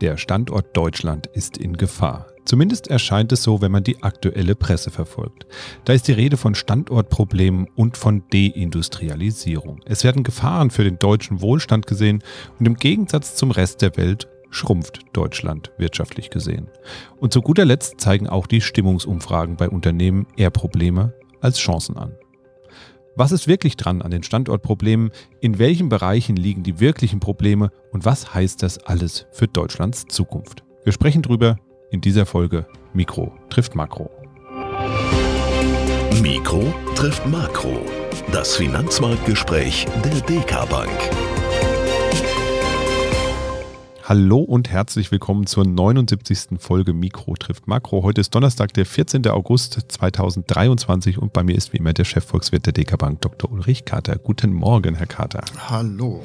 Der Standort Deutschland ist in Gefahr. Zumindest erscheint es so, wenn man die aktuelle Presse verfolgt. Da ist die Rede von Standortproblemen und von Deindustrialisierung. Es werden Gefahren für den deutschen Wohlstand gesehen und im Gegensatz zum Rest der Welt schrumpft Deutschland wirtschaftlich gesehen. Und zu guter Letzt zeigen auch die Stimmungsumfragen bei Unternehmen eher Probleme als Chancen an. Was ist wirklich dran an den Standortproblemen? In welchen Bereichen liegen die wirklichen Probleme? Und was heißt das alles für Deutschlands Zukunft? Wir sprechen drüber in dieser Folge Mikro trifft Makro. Mikro trifft Makro. Das Finanzmarktgespräch der DK Bank. Hallo und herzlich willkommen zur 79. Folge Mikro trifft Makro. Heute ist Donnerstag, der 14. August 2023 und bei mir ist wie immer der Chefvolkswirt der DK Bank, Dr. Ulrich Kater. Guten Morgen, Herr Kater. Hallo.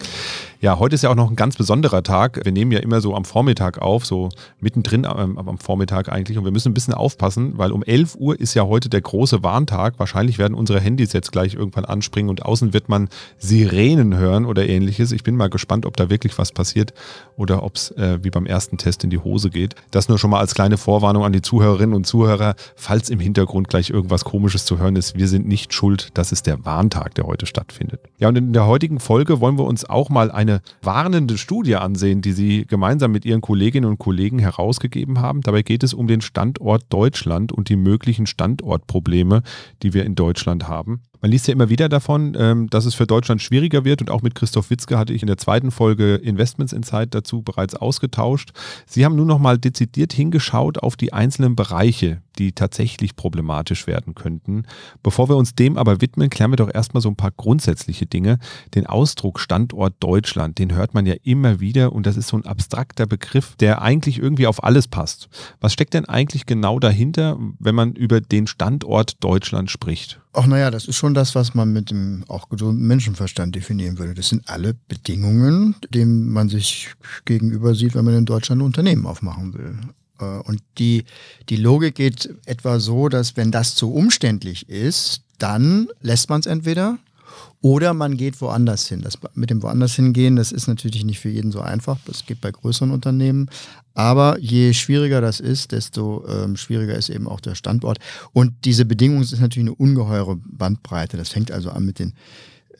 Ja, heute ist ja auch noch ein ganz besonderer Tag. Wir nehmen ja immer so am Vormittag auf, so mittendrin ähm, am, am Vormittag eigentlich. Und wir müssen ein bisschen aufpassen, weil um 11 Uhr ist ja heute der große Warntag. Wahrscheinlich werden unsere Handys jetzt gleich irgendwann anspringen und außen wird man Sirenen hören oder ähnliches. Ich bin mal gespannt, ob da wirklich was passiert oder ob es äh, wie beim ersten Test in die Hose geht. Das nur schon mal als kleine Vorwarnung an die Zuhörerinnen und Zuhörer, falls im Hintergrund gleich irgendwas Komisches zu hören ist. Wir sind nicht schuld. Das ist der Warntag, der heute stattfindet. Ja, und in der heutigen Folge wollen wir uns auch mal ein eine warnende Studie ansehen, die sie gemeinsam mit ihren Kolleginnen und Kollegen herausgegeben haben. Dabei geht es um den Standort Deutschland und die möglichen Standortprobleme, die wir in Deutschland haben. Man liest ja immer wieder davon, ähm, dass es für Deutschland schwieriger wird und auch mit Christoph Witzke hatte ich in der zweiten Folge Investments Insight dazu bereits ausgetauscht. Sie haben nun nochmal dezidiert hingeschaut auf die einzelnen Bereiche, die tatsächlich problematisch werden könnten. Bevor wir uns dem aber widmen, klären wir doch erstmal so ein paar grundsätzliche Dinge. Den Ausdruck Standort Deutschland, den hört man ja immer wieder und das ist so ein abstrakter Begriff, der eigentlich irgendwie auf alles passt. Was steckt denn eigentlich genau dahinter, wenn man über den Standort Deutschland spricht? Ach naja, das ist schon das, was man mit dem auch gesunden Menschenverstand definieren würde. Das sind alle Bedingungen, denen man sich gegenüber sieht, wenn man in Deutschland ein Unternehmen aufmachen will. Äh, und die, die Logik geht etwa so, dass wenn das zu umständlich ist, dann lässt man es entweder oder man geht woanders hin. Das, mit dem woanders hingehen, das ist natürlich nicht für jeden so einfach. Das geht bei größeren Unternehmen. Aber je schwieriger das ist, desto ähm, schwieriger ist eben auch der Standort. Und diese Bedingung ist natürlich eine ungeheure Bandbreite. Das fängt also an mit den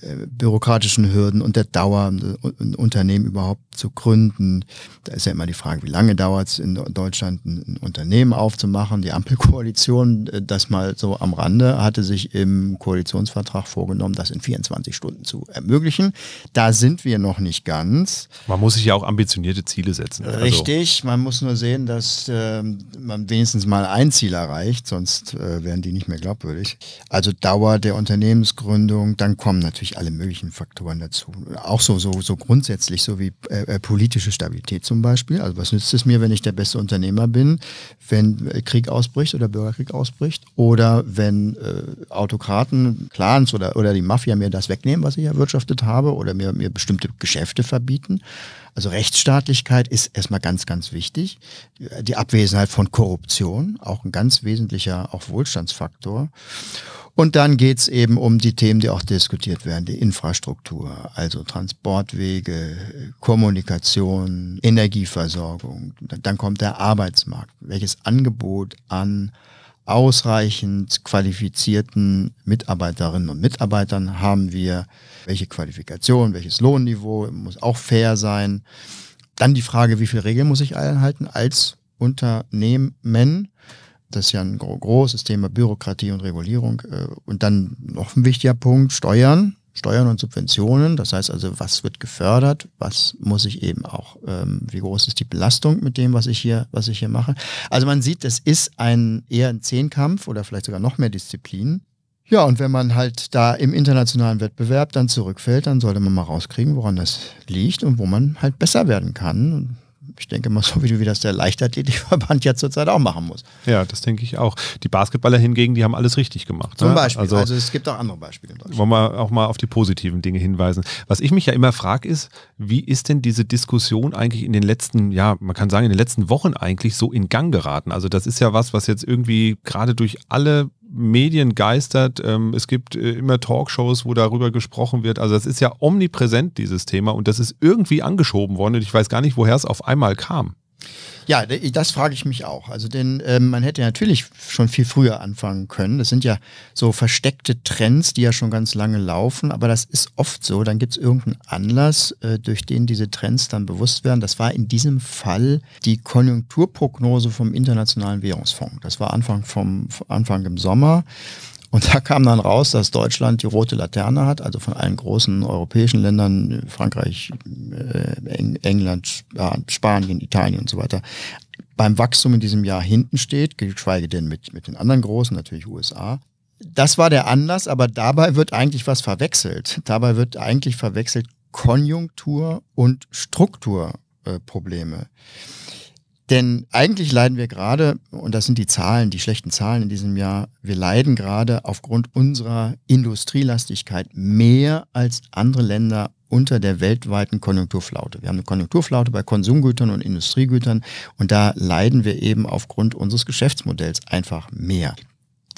äh, bürokratischen Hürden und der Dauer, ein Unternehmen überhaupt zu gründen. Da ist ja immer die Frage, wie lange dauert es in Deutschland, ein Unternehmen aufzumachen. Die Ampelkoalition, äh, das mal so am Rande, hatte sich im Koalitionsvertrag vorgenommen, das in 24 Stunden zu ermöglichen. Da sind wir noch nicht ganz. Man muss sich ja auch ambitionierte Ziele setzen. Also Richtig, man muss nur sehen, dass äh, man wenigstens mal ein Ziel erreicht, sonst äh, wären die nicht mehr glaubwürdig. Also Dauer der Unternehmensgründung, dann kommen natürlich alle möglichen Faktoren dazu. Auch so, so, so grundsätzlich, so wie äh, äh, politische Stabilität zum Beispiel. Also was nützt es mir, wenn ich der beste Unternehmer bin, wenn äh, Krieg ausbricht oder Bürgerkrieg ausbricht oder wenn äh, Autokraten, Clans oder, oder die Mafia mir das wegnehmen, was ich erwirtschaftet habe oder mir, mir bestimmte Geschäfte verbieten. Also Rechtsstaatlichkeit ist erstmal ganz, ganz wichtig. Die Abwesenheit von Korruption, auch ein ganz wesentlicher, auch Wohlstandsfaktor. Und dann geht's eben um die Themen, die auch diskutiert werden, die Infrastruktur, also Transportwege, Kommunikation, Energieversorgung. Dann kommt der Arbeitsmarkt. Welches Angebot an ausreichend qualifizierten Mitarbeiterinnen und Mitarbeitern haben wir? Welche Qualifikation, welches Lohnniveau muss auch fair sein? Dann die Frage, wie viele Regeln muss ich einhalten als Unternehmen? Das ist ja ein großes Thema Bürokratie und Regulierung. Äh, und dann noch ein wichtiger Punkt, Steuern. Steuern und Subventionen. Das heißt also, was wird gefördert? Was muss ich eben auch? Ähm, wie groß ist die Belastung mit dem, was ich hier, was ich hier mache? Also man sieht, es ist ein eher ein Zehnkampf oder vielleicht sogar noch mehr Disziplinen. Ja, und wenn man halt da im internationalen Wettbewerb dann zurückfällt, dann sollte man mal rauskriegen, woran das liegt und wo man halt besser werden kann ich denke mal so, wie, wie das der Leichtathletikverband ja zurzeit auch machen muss. Ja, das denke ich auch. Die Basketballer hingegen, die haben alles richtig gemacht. Zum ne? Beispiel. Also, also, es gibt auch andere Beispiele. In Deutschland. Wollen wir auch mal auf die positiven Dinge hinweisen. Was ich mich ja immer frage, ist, wie ist denn diese Diskussion eigentlich in den letzten, ja, man kann sagen, in den letzten Wochen eigentlich so in Gang geraten? Also das ist ja was, was jetzt irgendwie gerade durch alle Medien geistert. Ähm, es gibt äh, immer Talkshows, wo darüber gesprochen wird. Also das ist ja omnipräsent, dieses Thema. Und das ist irgendwie angeschoben worden. Und ich weiß gar nicht, woher es auf einmal kam. Ja, das frage ich mich auch. Also, denn ähm, man hätte natürlich schon viel früher anfangen können. Das sind ja so versteckte Trends, die ja schon ganz lange laufen, aber das ist oft so. Dann gibt es irgendeinen Anlass, äh, durch den diese Trends dann bewusst werden. Das war in diesem Fall die Konjunkturprognose vom Internationalen Währungsfonds. Das war Anfang vom Anfang im Sommer. Und da kam dann raus, dass Deutschland die rote Laterne hat, also von allen großen europäischen Ländern, Frankreich, äh, England, Spanien, Italien und so weiter, beim Wachstum in diesem Jahr hinten steht, geschweige denn mit, mit den anderen großen, natürlich USA. Das war der Anlass, aber dabei wird eigentlich was verwechselt. Dabei wird eigentlich verwechselt Konjunktur und Strukturprobleme. Äh, denn eigentlich leiden wir gerade, und das sind die Zahlen, die schlechten Zahlen in diesem Jahr, wir leiden gerade aufgrund unserer Industrielastigkeit mehr als andere Länder unter der weltweiten Konjunkturflaute. Wir haben eine Konjunkturflaute bei Konsumgütern und Industriegütern und da leiden wir eben aufgrund unseres Geschäftsmodells einfach mehr.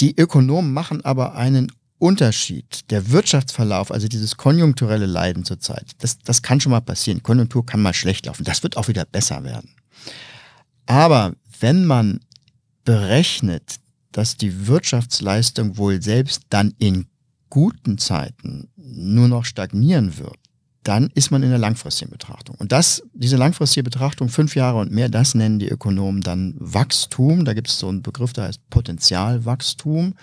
Die Ökonomen machen aber einen Unterschied, der Wirtschaftsverlauf, also dieses konjunkturelle Leiden zurzeit, das, das kann schon mal passieren. Konjunktur kann mal schlecht laufen. Das wird auch wieder besser werden. Aber wenn man berechnet, dass die Wirtschaftsleistung wohl selbst dann in guten Zeiten nur noch stagnieren wird, dann ist man in der langfristigen Betrachtung. Und das, diese langfristige Betrachtung, fünf Jahre und mehr, das nennen die Ökonomen dann Wachstum. Da gibt es so einen Begriff, der heißt Potenzialwachstum.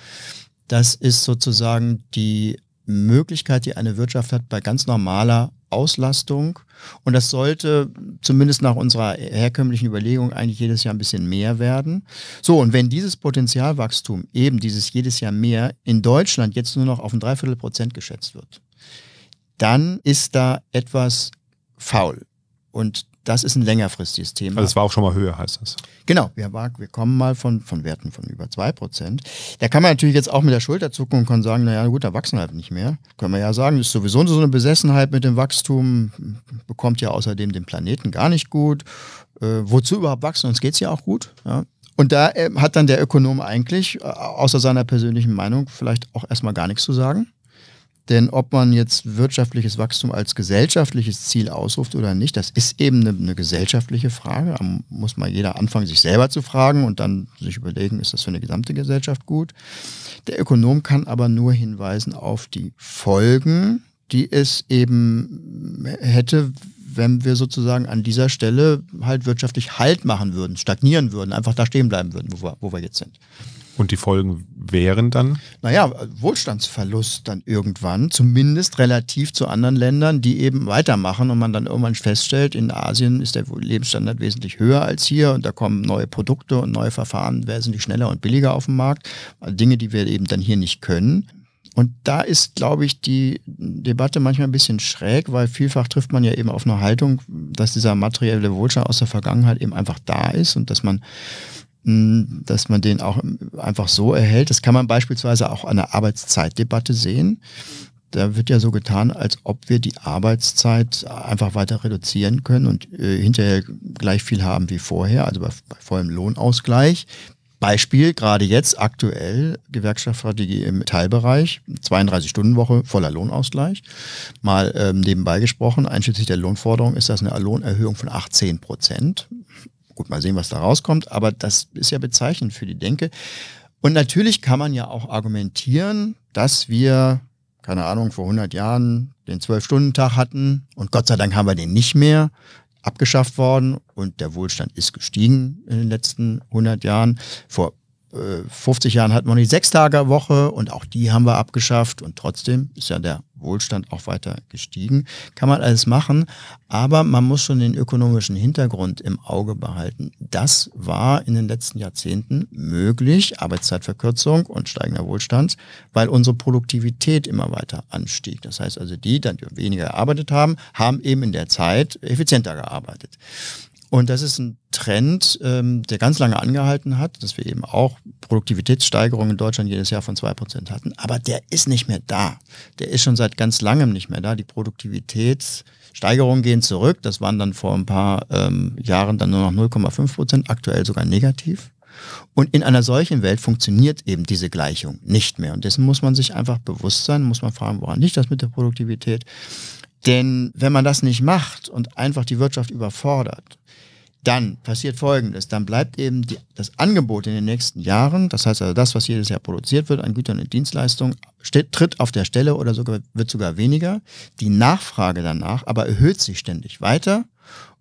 Das ist sozusagen die Möglichkeit, die eine Wirtschaft hat, bei ganz normaler Auslastung. Und das sollte zumindest nach unserer herkömmlichen Überlegung eigentlich jedes Jahr ein bisschen mehr werden. So, und wenn dieses Potenzialwachstum, eben dieses jedes Jahr mehr, in Deutschland jetzt nur noch auf ein Dreiviertel Prozent geschätzt wird, dann ist da etwas faul. Und das ist ein längerfristiges Thema. Also es war auch schon mal höher, heißt das. Genau, wir, war, wir kommen mal von, von Werten von über 2%. Da kann man natürlich jetzt auch mit der Schulter zucken und sagen, naja gut, da wachsen halt nicht mehr. Können wir ja sagen, das ist sowieso so eine Besessenheit mit dem Wachstum, bekommt ja außerdem den Planeten gar nicht gut. Äh, wozu überhaupt wachsen? Uns geht es ja auch gut. Ja. Und da äh, hat dann der Ökonom eigentlich, äh, außer seiner persönlichen Meinung, vielleicht auch erstmal gar nichts zu sagen. Denn ob man jetzt wirtschaftliches Wachstum als gesellschaftliches Ziel ausruft oder nicht, das ist eben eine, eine, gesellschaftliche Frage. Da muss mal jeder anfangen, sich selber zu fragen und dann sich überlegen, ist das für eine gesamte Gesellschaft gut. Der Ökonom kann aber nur hinweisen auf die Folgen, die es eben hätte, wenn wir sozusagen an dieser Stelle halt wirtschaftlich Halt machen würden, stagnieren würden, einfach da stehen bleiben würden, wo wir, wo wir jetzt sind. Und die Folgen wären dann? Naja, Wohlstandsverlust dann irgendwann, zumindest relativ zu anderen Ländern, die eben weitermachen und man dann irgendwann feststellt, in Asien ist der Lebensstandard wesentlich höher als hier und da kommen neue Produkte und neue Verfahren wesentlich schneller und billiger auf den Markt. Also Dinge, die wir eben dann hier nicht können. Und da ist, glaube ich, die Debatte manchmal ein bisschen schräg, weil vielfach trifft man ja eben auf eine Haltung, dass dieser materielle Wohlstand aus der Vergangenheit eben einfach da ist und dass man dass man den auch einfach so erhält. Das kann man beispielsweise auch an der Arbeitszeitdebatte sehen. Da wird ja so getan, als ob wir die Arbeitszeit einfach weiter reduzieren können und äh, hinterher gleich viel haben wie vorher, also bei, bei vollem Lohnausgleich. Beispiel, gerade jetzt aktuell, Gewerkschaftsstrategie im Teilbereich, 32-Stunden-Woche, voller Lohnausgleich. Mal ähm, nebenbei gesprochen, einschließlich der Lohnforderung ist das eine Lohnerhöhung von 18 Prozent. Gut, mal sehen, was da rauskommt, aber das ist ja bezeichnend für die Denke. Und natürlich kann man ja auch argumentieren, dass wir, keine Ahnung, vor 100 Jahren den Zwölf-Stunden-Tag hatten und Gott sei Dank haben wir den nicht mehr abgeschafft worden und der Wohlstand ist gestiegen in den letzten 100 Jahren. Vor 50 äh, Jahren hatten wir noch die Sechstager-Woche und auch die haben wir abgeschafft und trotzdem ist ja der Wohlstand auch weiter gestiegen. Kann man alles machen, aber man muss schon den ökonomischen Hintergrund im Auge behalten. Das war in den letzten Jahrzehnten möglich, Arbeitszeitverkürzung und steigender Wohlstand, weil unsere Produktivität immer weiter anstieg. Das heißt also, die, die weniger gearbeitet haben, haben eben in der Zeit effizienter gearbeitet. Und das ist ein Trend, ähm, der ganz lange angehalten hat, dass wir eben auch Produktivitätssteigerungen in Deutschland jedes Jahr von zwei Prozent hatten. Aber der ist nicht mehr da. Der ist schon seit ganz langem nicht mehr da. Die Produktivitätssteigerungen gehen zurück. Das waren dann vor ein paar ähm, Jahren dann nur noch 0,5%, Prozent, aktuell sogar negativ. Und in einer solchen Welt funktioniert eben diese Gleichung nicht mehr. Und dessen muss man sich einfach bewusst sein, muss man fragen, woran liegt das mit der Produktivität? Denn wenn man das nicht macht und einfach die Wirtschaft überfordert, dann passiert Folgendes. Dann bleibt eben die, das Angebot in den nächsten Jahren, das heißt also das, was jedes Jahr produziert wird an Gütern und Dienstleistungen, steht, tritt auf der Stelle oder sogar, wird sogar weniger. Die Nachfrage danach aber erhöht sich ständig weiter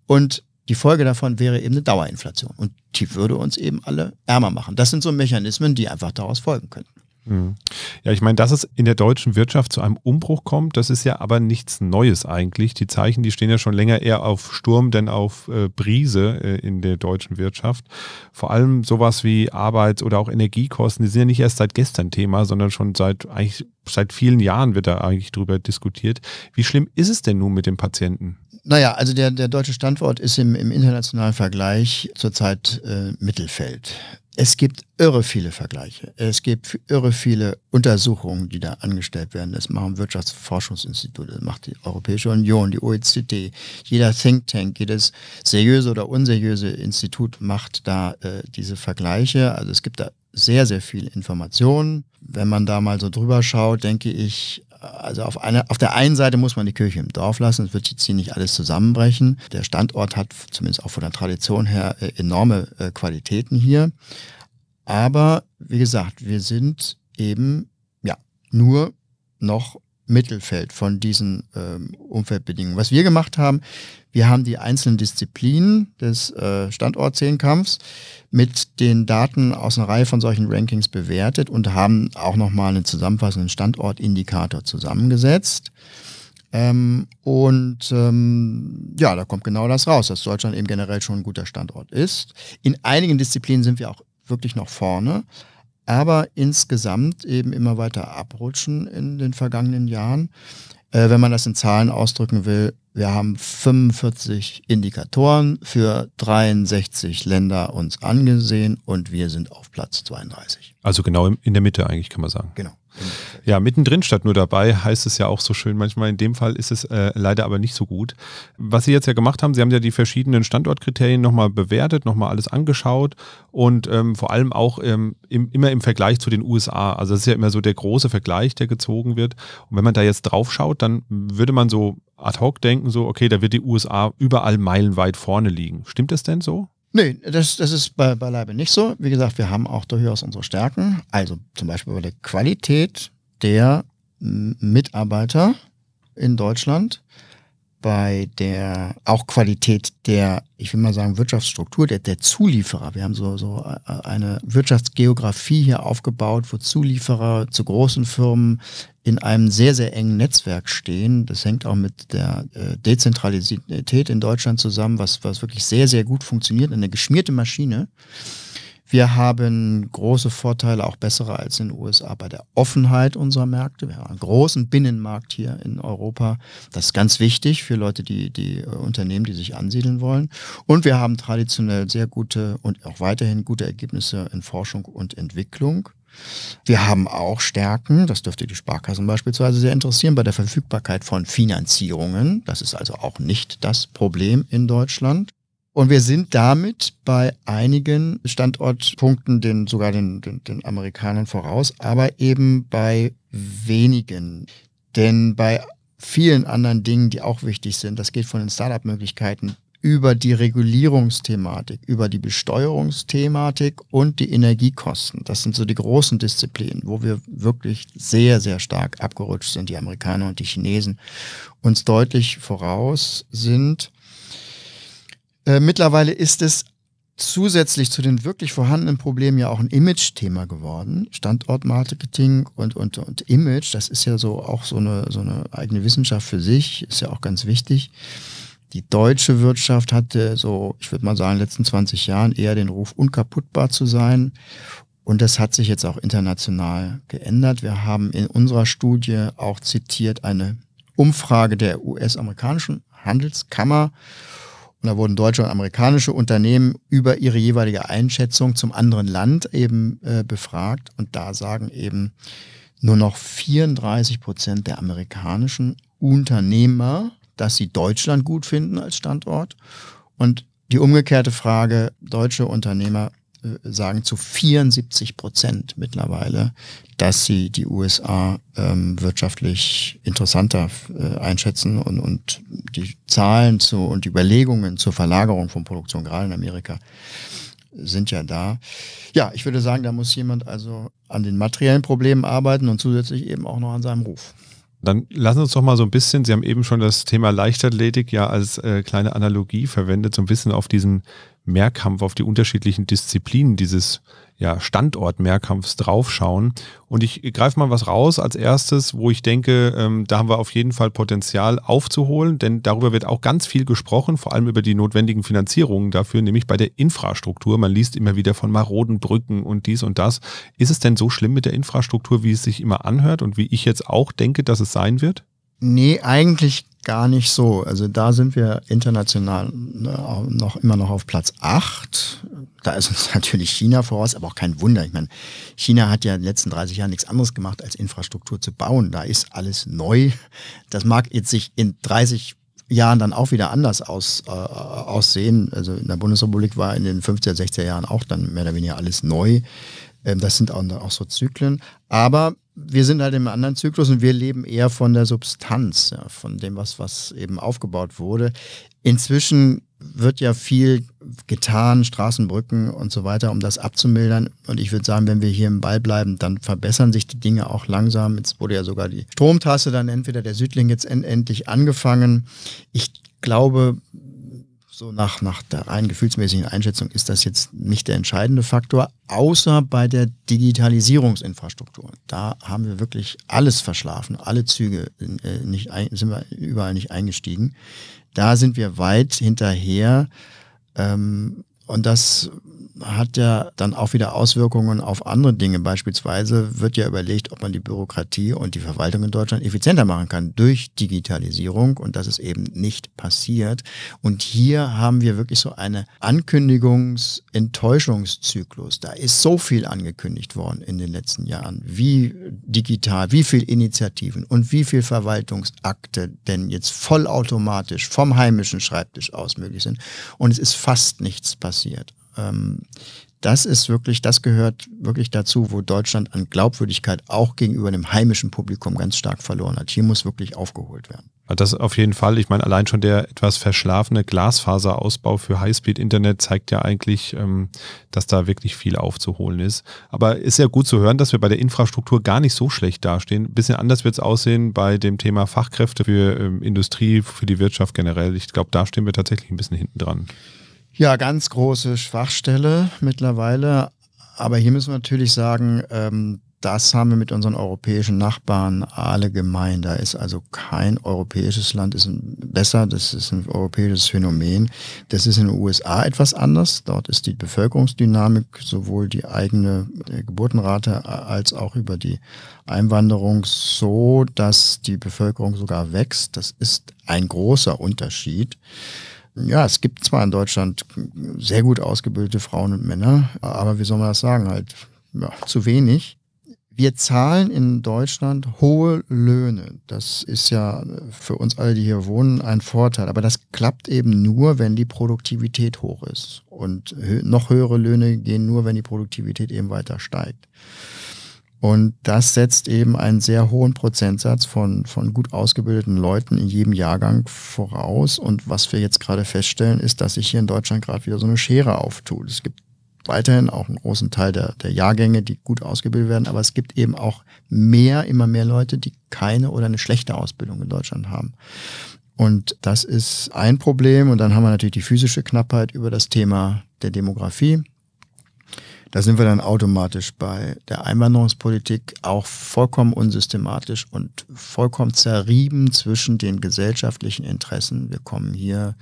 und die Folge davon wäre eben eine Dauerinflation und die würde uns eben alle ärmer machen. Das sind so Mechanismen, die einfach daraus folgen könnten. Mhm. Ja, ich meine, dass es in der deutschen Wirtschaft zu einem Umbruch kommt, das ist ja aber nichts Neues eigentlich. Die Zeichen, die stehen ja schon länger eher auf Sturm, denn auf äh, Brise äh, in der deutschen Wirtschaft. Vor allem sowas wie Arbeits- oder auch Energiekosten, die sind ja nicht erst seit gestern Thema, sondern schon seit eigentlich seit vielen Jahren wird da eigentlich drüber diskutiert. Wie schlimm ist es denn nun mit den Patienten? Naja, also der, der deutsche Standort ist im, im internationalen Vergleich zurzeit äh, Mittelfeld. Es gibt irre viele Vergleiche. Es gibt irre viele Untersuchungen, die da angestellt werden. Das machen Wirtschaftsforschungsinstitute, das macht die Europäische Union, die OECD, jeder Think Tank, jedes seriöse oder unseriöse Institut macht da äh, diese Vergleiche. Also es gibt da sehr, sehr viel Informationen. Wenn man da mal so drüber schaut, denke ich, also auf, einer, auf der einen Seite muss man die Kirche im Dorf lassen, es wird jetzt hier nicht alles zusammenbrechen. Der Standort hat zumindest auch von der Tradition her äh, enorme äh, Qualitäten hier. Aber wie gesagt, wir sind eben ja nur noch Mittelfeld von diesen ähm, Umfeldbedingungen. Was wir gemacht haben, wir haben die einzelnen Disziplinen des äh, Standortzehnkampfs mit den Daten aus einer Reihe von solchen Rankings bewertet und haben auch nochmal einen zusammenfassenden Standortindikator zusammengesetzt. Ähm, und ähm, ja, da kommt genau das raus, dass Deutschland eben generell schon ein guter Standort ist. In einigen Disziplinen sind wir auch wirklich noch vorne aber insgesamt eben immer weiter abrutschen in den vergangenen Jahren. Äh, wenn man das in Zahlen ausdrücken will, wir haben 45 Indikatoren für 63 Länder uns angesehen und wir sind auf Platz 32. Also genau in der Mitte eigentlich, kann man sagen. Genau. Ja, mittendrin statt nur dabei heißt es ja auch so schön. Manchmal in dem Fall ist es äh, leider aber nicht so gut. Was Sie jetzt ja gemacht haben, Sie haben ja die verschiedenen Standortkriterien nochmal bewertet, nochmal alles angeschaut und ähm, vor allem auch ähm, im, immer im Vergleich zu den USA. Also das ist ja immer so der große Vergleich, der gezogen wird. Und wenn man da jetzt drauf schaut, dann würde man so ad hoc denken, so, okay, da wird die USA überall meilenweit vorne liegen. Stimmt das denn so? Nee, das, das ist bei, beileibe nicht so. Wie gesagt, wir haben auch durchaus unsere Stärken. Also zum Beispiel bei der Qualität der Mitarbeiter in Deutschland bei der auch Qualität der, ich will mal sagen, Wirtschaftsstruktur, der, der Zulieferer. Wir haben so, so äh, eine Wirtschaftsgeografie hier aufgebaut, wo Zulieferer zu großen Firmen in einem sehr, sehr engen Netzwerk stehen. Das hängt auch mit der äh, Dezentralität in Deutschland zusammen, was, was wirklich sehr, sehr gut funktioniert, eine geschmierte Maschine. Wir haben große Vorteile, auch bessere als in den USA, bei der Offenheit unserer Märkte. Wir haben einen großen Binnenmarkt hier in Europa. Das ist ganz wichtig für Leute, die, die äh, Unternehmen, die sich ansiedeln wollen. Und wir haben traditionell sehr gute und auch weiterhin gute Ergebnisse in Forschung und Entwicklung. Wir haben auch Stärken, das dürfte die Sparkassen beispielsweise sehr interessieren, bei der Verfügbarkeit von Finanzierungen. Das ist also auch nicht das Problem in Deutschland. Und wir sind damit bei einigen Standortpunkten den, sogar den, den, den Amerikanern voraus, aber eben bei wenigen. Denn bei vielen anderen Dingen, die auch wichtig sind, das geht von den Startup-Möglichkeiten über die Regulierungsthematik, über die Besteuerungsthematik und die Energiekosten. Das sind so die großen Disziplinen, wo wir wirklich sehr, sehr stark abgerutscht sind, die Amerikaner und die Chinesen uns deutlich voraus sind. Äh, mittlerweile ist es zusätzlich zu den wirklich vorhandenen Problemen ja auch ein Image-Thema geworden. Standortmarketing und, und, und Image, das ist ja so auch so eine, so eine eigene Wissenschaft für sich, ist ja auch ganz wichtig. Die deutsche Wirtschaft hatte so, ich würde mal sagen, in den letzten 20 Jahren eher den Ruf, unkaputtbar zu sein. Und das hat sich jetzt auch international geändert. Wir haben in unserer Studie auch zitiert eine Umfrage der US-amerikanischen Handelskammer und da wurden deutsche und amerikanische Unternehmen über ihre jeweilige Einschätzung zum anderen Land eben äh, befragt. Und da sagen eben nur noch 34 Prozent der amerikanischen Unternehmer, dass sie Deutschland gut finden als Standort. Und die umgekehrte Frage, deutsche Unternehmer äh, sagen zu 74 Prozent mittlerweile, dass sie die USA ähm, wirtschaftlich interessanter äh, einschätzen und, und die Zahlen zu und die Überlegungen zur Verlagerung von Produktion gerade in Amerika sind ja da. Ja, ich würde sagen, da muss jemand also an den materiellen Problemen arbeiten und zusätzlich eben auch noch an seinem Ruf. Dann lassen Sie uns doch mal so ein bisschen, Sie haben eben schon das Thema Leichtathletik ja als äh, kleine Analogie verwendet, so ein bisschen auf diesen Mehrkampf, auf die unterschiedlichen Disziplinen dieses äh, ja, Standortmehrkampfs draufschauen. Und ich greife mal was raus als erstes, wo ich denke, ähm, da haben wir auf jeden Fall Potenzial aufzuholen, denn darüber wird auch ganz viel gesprochen, vor allem über die notwendigen Finanzierungen dafür, nämlich bei der Infrastruktur. Man liest immer wieder von maroden Brücken und dies und das. Ist es denn so schlimm mit der Infrastruktur, wie es sich immer anhört und wie ich jetzt auch denke, dass es sein wird? Nee, eigentlich gar nicht so. Also da sind wir international äh, noch immer noch auf Platz 8. Da ist uns natürlich China voraus, aber auch kein Wunder. Ich meine, China hat ja in den letzten 30 Jahren nichts anderes gemacht, als Infrastruktur zu bauen. Da ist alles neu. Das mag jetzt sich in 30 Jahren dann auch wieder anders aus, äh, aussehen. Also in der Bundesrepublik war in den 50er, 60er Jahren auch dann mehr oder weniger alles neu. Ähm, das sind auch so Zyklen. Aber wir sind halt im anderen Zyklus und wir leben eher von der Substanz, ja, von dem, was, was eben aufgebaut wurde. Inzwischen wird ja viel getan, Straßenbrücken und so weiter, um das abzumildern. Und ich würde sagen, wenn wir hier im Ball bleiben, dann verbessern sich die Dinge auch langsam. Jetzt wurde ja sogar die Stromtasse dann entweder der Südling jetzt endlich angefangen. Ich glaube, so nach, nach der rein gefühlsmäßigen Einschätzung ist das jetzt nicht der entscheidende Faktor, außer bei der Digitalisierungsinfrastruktur. Da haben wir wirklich alles verschlafen, alle Züge äh, nicht ein, sind wir überall nicht eingestiegen. Da sind wir weit hinterher. Ähm, und das hat ja dann auch wieder Auswirkungen auf andere Dinge. Beispielsweise wird ja überlegt, ob man die Bürokratie und die Verwaltung in Deutschland effizienter machen kann durch Digitalisierung. Und das ist eben nicht passiert. Und hier haben wir wirklich so eine Ankündigungs-Enttäuschungszyklus. Da ist so viel angekündigt worden in den letzten Jahren. Wie digital, wie viel Initiativen und wie viel Verwaltungsakte denn jetzt vollautomatisch vom heimischen Schreibtisch aus möglich sind. Und es ist fast nichts passiert. Ähm, das ist wirklich, das gehört wirklich dazu, wo Deutschland an Glaubwürdigkeit auch gegenüber dem heimischen Publikum ganz stark verloren hat. Hier muss wirklich aufgeholt werden. Das auf jeden Fall. Ich meine, allein schon der etwas verschlafene Glasfaserausbau für Highspeed-Internet zeigt ja eigentlich, ähm, dass da wirklich viel aufzuholen ist. Aber ist ja gut zu hören, dass wir bei der Infrastruktur gar nicht so schlecht dastehen. Ein bisschen anders wird es aussehen bei dem Thema Fachkräfte für ähm, Industrie, für die Wirtschaft generell. Ich glaube, da stehen wir tatsächlich ein bisschen hinten dran. Ja, ganz große Schwachstelle mittlerweile. Aber hier müssen wir natürlich sagen, ähm, das haben wir mit unseren europäischen Nachbarn alle gemein. Da ist also kein europäisches Land ist besser, das ist ein europäisches Phänomen. Das ist in den USA etwas anders. Dort ist die Bevölkerungsdynamik sowohl die eigene äh, Geburtenrate als auch über die Einwanderung so, dass die Bevölkerung sogar wächst. Das ist ein großer Unterschied ja, es gibt zwar in Deutschland sehr gut ausgebildete Frauen und Männer, aber wie soll man das sagen, halt ja, zu wenig. Wir zahlen in Deutschland hohe Löhne. Das ist ja für uns alle, die hier wohnen, ein Vorteil. Aber das klappt eben nur, wenn die Produktivität hoch ist. Und noch höhere Löhne gehen nur, wenn die Produktivität eben weiter steigt. Und das setzt eben einen sehr hohen Prozentsatz von, von gut ausgebildeten Leuten in jedem Jahrgang voraus. Und was wir jetzt gerade feststellen, ist, dass sich hier in Deutschland gerade wieder so eine Schere auftut. Es gibt weiterhin auch einen großen Teil der, der Jahrgänge, die gut ausgebildet werden, aber es gibt eben auch mehr, immer mehr Leute, die keine oder eine schlechte Ausbildung in Deutschland haben. Und das ist ein Problem. Und dann haben wir natürlich die physische Knappheit über das Thema der Demografie. Da sind wir dann automatisch bei der Einwanderungspolitik auch vollkommen unsystematisch und vollkommen zerrieben zwischen den gesellschaftlichen Interessen. Wir kommen hier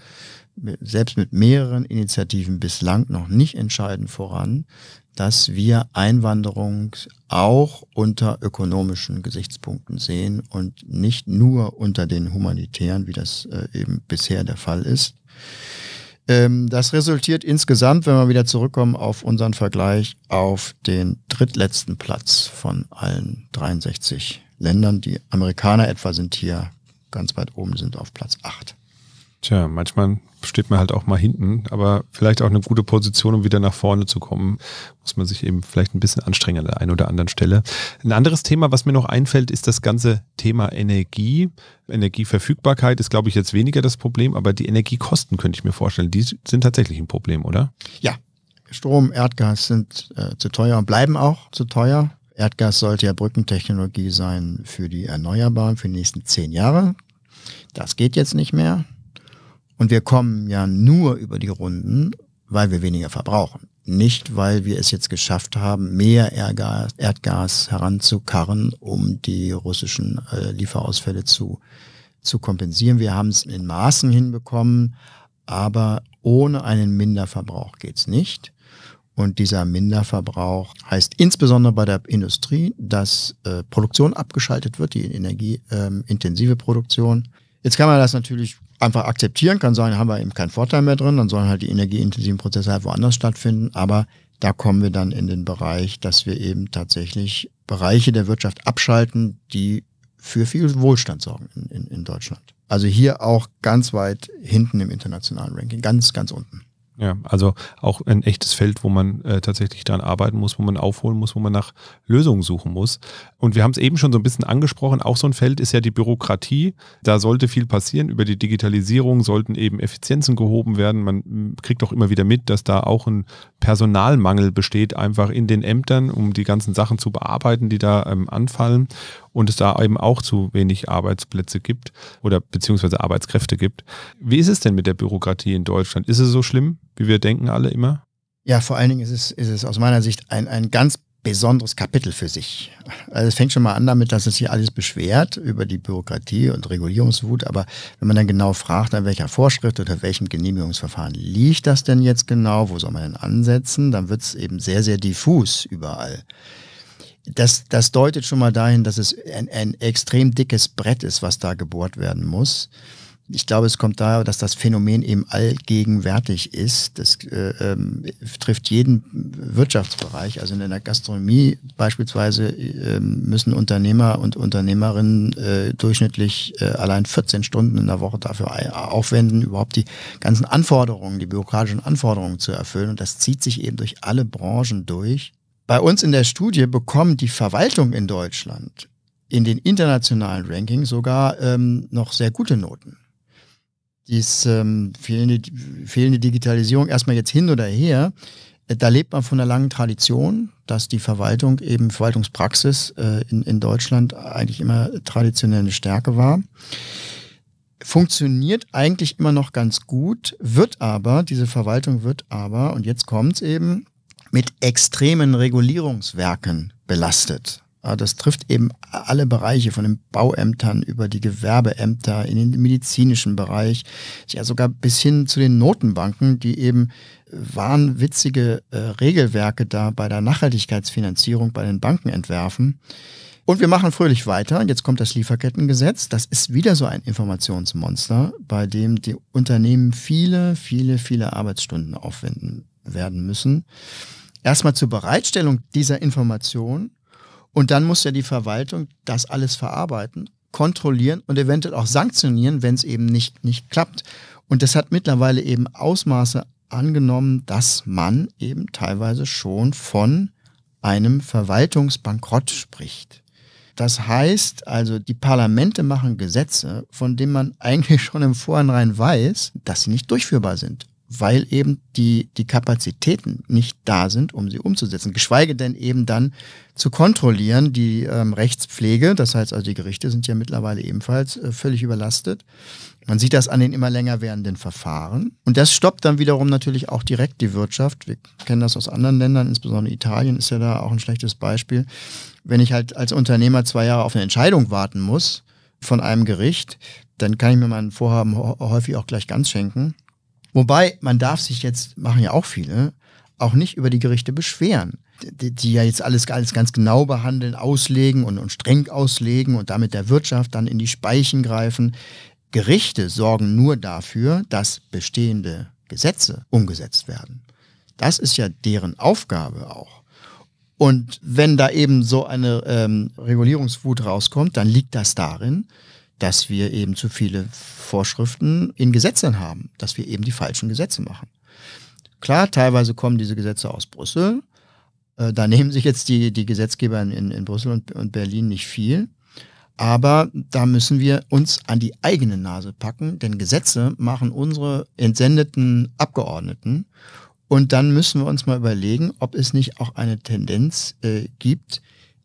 selbst mit mehreren Initiativen bislang noch nicht entscheidend voran, dass wir Einwanderung auch unter ökonomischen Gesichtspunkten sehen und nicht nur unter den humanitären, wie das äh, eben bisher der Fall ist. Ähm, das resultiert insgesamt, wenn wir wieder zurückkommen auf unseren Vergleich, auf den drittletzten Platz von allen 63 Ländern. Die Amerikaner etwa sind hier ganz weit oben, sind auf Platz 8. Tja, manchmal steht man halt auch mal hinten, aber vielleicht auch eine gute Position, um wieder nach vorne zu kommen. Muss man sich eben vielleicht ein bisschen anstrengen an der einen oder anderen Stelle. Ein anderes Thema, was mir noch einfällt, ist das ganze Thema Energie. Energieverfügbarkeit ist, glaube ich, jetzt weniger das Problem, aber die Energiekosten könnte ich mir vorstellen, die sind tatsächlich ein Problem, oder? Ja. Strom, Erdgas sind äh, zu teuer und bleiben auch zu teuer. Erdgas sollte ja Brückentechnologie sein für die Erneuerbaren für die nächsten zehn Jahre. Das geht jetzt nicht mehr. Und wir kommen ja nur über die Runden, weil wir weniger verbrauchen. Nicht, weil wir es jetzt geschafft haben, mehr Erdgas, Erdgas heranzukarren, um die russischen äh, Lieferausfälle zu, zu kompensieren. Wir haben es in Maßen hinbekommen, aber ohne einen Minderverbrauch geht es nicht. Und dieser Minderverbrauch heißt insbesondere bei der Industrie, dass äh, Produktion abgeschaltet wird, die energieintensive ähm, Produktion. Jetzt kann man das natürlich einfach akzeptieren, kann sagen, haben wir eben keinen Vorteil mehr drin, dann sollen halt die energieintensiven Prozesse halt woanders stattfinden, aber da kommen wir dann in den Bereich, dass wir eben tatsächlich Bereiche der Wirtschaft abschalten, die für viel Wohlstand sorgen in, in, in Deutschland. Also hier auch ganz weit hinten im internationalen Ranking, ganz, ganz unten. Ja, also auch ein echtes Feld, wo man äh, tatsächlich daran arbeiten muss, wo man aufholen muss, wo man nach Lösungen suchen muss. Und wir haben es eben schon so ein bisschen angesprochen, auch so ein Feld ist ja die Bürokratie. Da sollte viel passieren. Über die Digitalisierung sollten eben Effizienzen gehoben werden. Man hm, kriegt auch immer wieder mit, dass da auch ein Personalmangel besteht, einfach in den Ämtern, um die ganzen Sachen zu bearbeiten, die da ähm, anfallen und es da eben auch zu wenig Arbeitsplätze gibt oder beziehungsweise Arbeitskräfte gibt. Wie ist es denn mit der Bürokratie in Deutschland? Ist es so schlimm, wie wir denken alle immer? Ja, vor allen Dingen ist es, ist es aus meiner Sicht ein, ein ganz besonderes Kapitel für sich. Also es fängt schon mal an damit, dass es hier alles beschwert über die Bürokratie und Regulierungswut, aber wenn man dann genau fragt, an welcher Vorschrift oder welchem Genehmigungsverfahren liegt das denn jetzt genau, wo soll man denn ansetzen, dann wird es eben sehr, sehr diffus überall das, das deutet schon mal dahin, dass es ein, ein extrem dickes Brett ist, was da gebohrt werden muss. Ich glaube, es kommt daher, dass das Phänomen eben allgegenwärtig ist. Das äh, ähm, trifft jeden Wirtschaftsbereich. Also in der Gastronomie beispielsweise äh, müssen Unternehmer und Unternehmerinnen äh, durchschnittlich äh, allein 14 Stunden in der Woche dafür aufwenden, überhaupt die ganzen Anforderungen, die bürokratischen Anforderungen zu erfüllen. Und das zieht sich eben durch alle Branchen durch. Bei uns in der Studie bekommen die Verwaltung in Deutschland in den internationalen Rankings sogar ähm, noch sehr gute Noten. Dies ähm, fehlende, fehlende Digitalisierung erstmal jetzt hin oder her, äh, da lebt man von einer langen Tradition, dass die Verwaltung eben Verwaltungspraxis äh, in, in Deutschland eigentlich immer traditionell eine Stärke war. Funktioniert eigentlich immer noch ganz gut, wird aber, diese Verwaltung wird aber, und jetzt kommt's eben, mit extremen Regulierungswerken belastet. Das trifft eben alle Bereiche, von den Bauämtern über die Gewerbeämter in den medizinischen Bereich, ja sogar bis hin zu den Notenbanken, die eben äh, wahnwitzige äh, Regelwerke da bei der Nachhaltigkeitsfinanzierung bei den Banken entwerfen. Und wir machen fröhlich weiter. jetzt kommt das Lieferkettengesetz. Das ist wieder so ein Informationsmonster, bei dem die Unternehmen viele, viele, viele Arbeitsstunden aufwenden werden müssen erstmal zur Bereitstellung dieser Information und dann muss ja die Verwaltung das alles verarbeiten, kontrollieren und eventuell auch sanktionieren, wenn es eben nicht, nicht klappt. Und das hat mittlerweile eben Ausmaße angenommen, dass man eben teilweise schon von einem Verwaltungsbankrott spricht. Das heißt also, die Parlamente machen Gesetze, von denen man eigentlich schon im Vorhinein weiß, dass sie nicht durchführbar sind weil eben die, die Kapazitäten nicht da sind, um sie umzusetzen. Geschweige denn eben dann zu kontrollieren, die ähm, Rechtspflege, das heißt also die Gerichte sind ja mittlerweile ebenfalls äh, völlig überlastet. Man sieht das an den immer länger werdenden Verfahren. Und das stoppt dann wiederum natürlich auch direkt die Wirtschaft. Wir kennen das aus anderen Ländern, insbesondere Italien ist ja da auch ein schlechtes Beispiel. Wenn ich halt als Unternehmer zwei Jahre auf eine Entscheidung warten muss von einem Gericht, dann kann ich mir mein Vorhaben häufig auch gleich ganz schenken Wobei, man darf sich jetzt, machen ja auch viele, auch nicht über die Gerichte beschweren, die, die ja jetzt alles, alles ganz genau behandeln, auslegen und, und streng auslegen und damit der Wirtschaft dann in die Speichen greifen. Gerichte sorgen nur dafür, dass bestehende Gesetze umgesetzt werden. Das ist ja deren Aufgabe auch. Und wenn da eben so eine ähm, Regulierungswut rauskommt, dann liegt das darin, dass wir eben zu viele Vorschriften in Gesetzen haben, dass wir eben die falschen Gesetze machen. Klar, teilweise kommen diese Gesetze aus Brüssel. Äh, da nehmen sich jetzt die, die Gesetzgeber in, in Brüssel und, und Berlin nicht viel. Aber da müssen wir uns an die eigene Nase packen, denn Gesetze machen unsere entsendeten Abgeordneten. Und dann müssen wir uns mal überlegen, ob es nicht auch eine Tendenz äh, gibt,